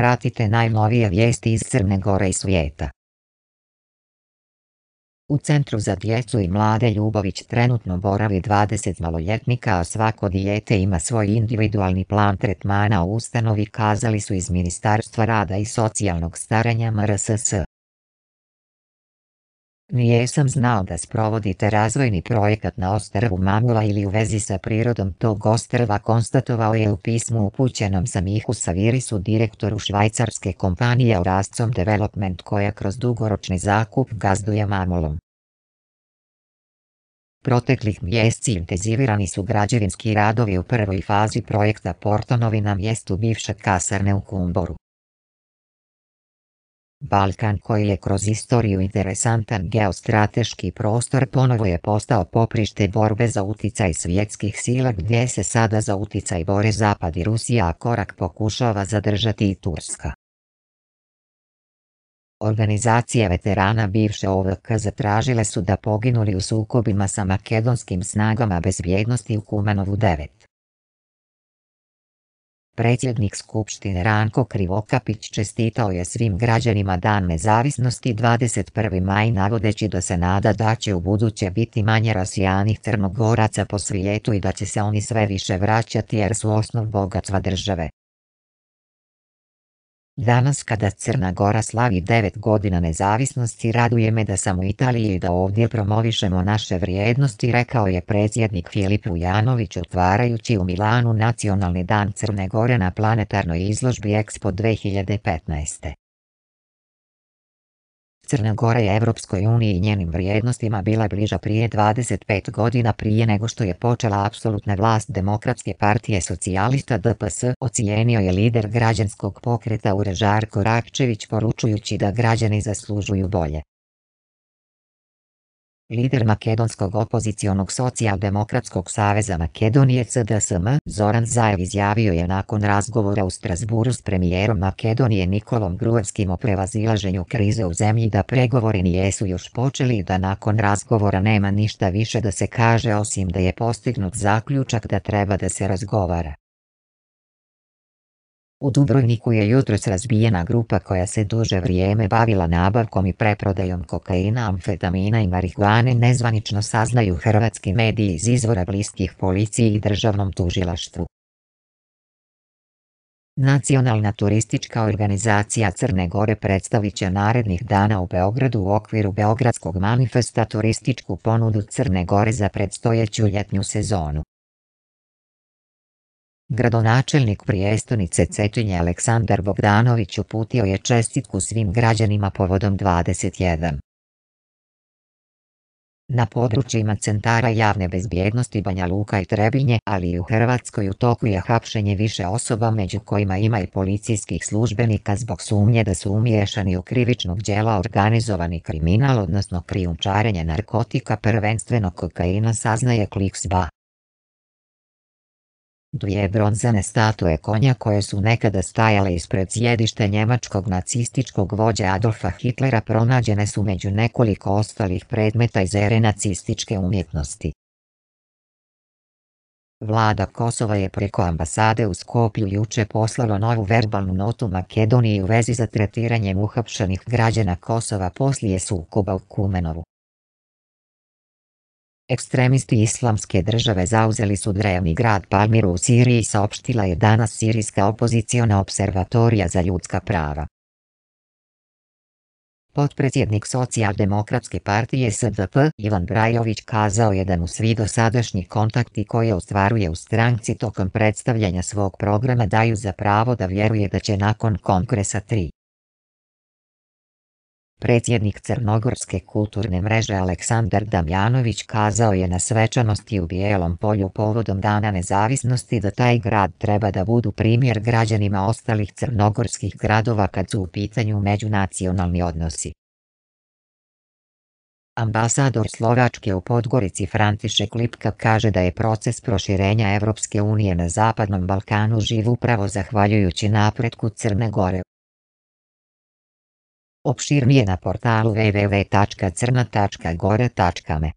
Pratite najnovije vijesti iz Crne Gore i svijeta. U Centru za djecu i mlade Ljubović trenutno boravi 20 maloljetnika, a svako dijete ima svoj individualni plan tretmana u ustanovi kazali su iz Ministarstva rada i socijalnog staranja MRSS. Nijesam znao da sprovodite razvojni projekat na ostrvu Mamula ili u vezi sa prirodom tog ostrva konstatovao je u pismu upućenom za Mihu Savirisu direktoru švajcarske kompanije Orascom Development koja kroz dugoročni zakup gazduje Mamulom. Proteklih mjeseci intenzivirani su građevinski radovi u prvoj fazi projekta Portonovi na mjestu bivše kasarne u Kumboru. Balkan koji je kroz istoriju interesantan geostrateški prostor ponovo je postao poprište borbe za uticaj svjetskih sila gdje se sada za uticaj bore Zapad i Rusija a korak pokušava zadržati i Turska. Organizacije veterana bivše OVK zatražile su da poginuli u sukobima sa makedonskim snagama bezbjednosti u Kumanovu 9. Predsjednik Skupštine Ranko Krivokapić čestitao je svim građanima Dan nezavisnosti 21. maj navodeći da se nada da će u buduće biti manje rasijanih crnogoraca po svijetu i da će se oni sve više vraćati jer su osnov bogatstva države. Danas kada Crna Gora slavi devet godina nezavisnosti raduje me da sam u Italiji i da ovdje promovišemo naše vrijednosti rekao je predsjednik Filip Ujanović otvarajući u Milanu Nacionalni dan Crne Gore na planetarnoj izložbi Expo 2015. Crna Gora je Evropskoj uniji i njenim vrijednostima bila bliža prije 25 godina prije nego što je počela apsolutna vlast Demokratske partije socijalista DPS, ocijenio je lider građanskog pokreta Urežar Rakčević poručujući da građani zaslužuju bolje. Lider Makedonskog opozicionog socijaldemokratskog saveza Makedonije CDSM Zoran Zajev izjavio je nakon razgovora u Strasburu s premijerom Makedonije Nikolom Gruevskim o prevazilaženju krize u zemlji da pregovori nijesu još počeli i da nakon razgovora nema ništa više da se kaže osim da je postignut zaključak da treba da se razgovara. U Dubrovniku je jutros razbijena grupa koja se duže vrijeme bavila nabavkom i preprodajom kokaina, amfetamina i marihuane nezvanično saznaju hrvatski mediji iz izvora bliskih policiji i državnom tužilaštvu. Nacionalna turistička organizacija Crne Gore predstavit će narednih dana u Beogradu u okviru Beogradskog manifesta turističku ponudu Crne Gore za predstojeću ljetnju sezonu. Gradonačelnik prijestonice Cetinje Aleksandar Bogdanović uputio je čestitku svim građanima povodom 21. Na područjima centara javne bezbjednosti Banja Luka i Trebinje, ali i u Hrvatskoj u toku je hapšenje više osoba među kojima ima i policijskih službenika zbog sumnje da su umješani u krivičnog djela organizovani kriminal odnosno krijumčarenje narkotika prvenstveno kokaina saznaje kliksba. Dvije bronzane statue konja koje su nekada stajale ispred sjedište njemačkog nacističkog vođa Adolfa Hitlera pronađene su među nekoliko ostalih predmeta iz ere nacističke umjetnosti. Vlada Kosova je preko ambasade u Skopju juče poslalo novu verbalnu notu Makedoniji u vezi za tretiranjem uhapšenih građana Kosova poslije sukoba u Kumenovu. Ekstremisti islamske države zauzeli su drevni grad Palmiru u Siriji saopštila je danas Sirijska opoziciona observatorija za ljudska prava. Potpredsjednik socijaldemokratske partije SDP Ivan Brajović kazao je da mu svi dosadašnji kontakti koje ostvaruje u stranci tokom predstavljanja svog programa daju za pravo da vjeruje da će nakon kongresa 3. Predsjednik Crnogorske kulturne mreže Aleksandar Damjanović kazao je na svečanosti u Bijelom polju povodom Dana nezavisnosti da taj grad treba da budu primjer građanima ostalih crnogorskih gradova kad su u pitanju međunacionalni odnosi. Ambasador Slovačke u Podgorici František Lipka kaže da je proces proširenja Evropske unije na Zapadnom Balkanu živ upravo zahvaljujući napretku Crne Gore. Opširnije na portalu www.crna.gore.me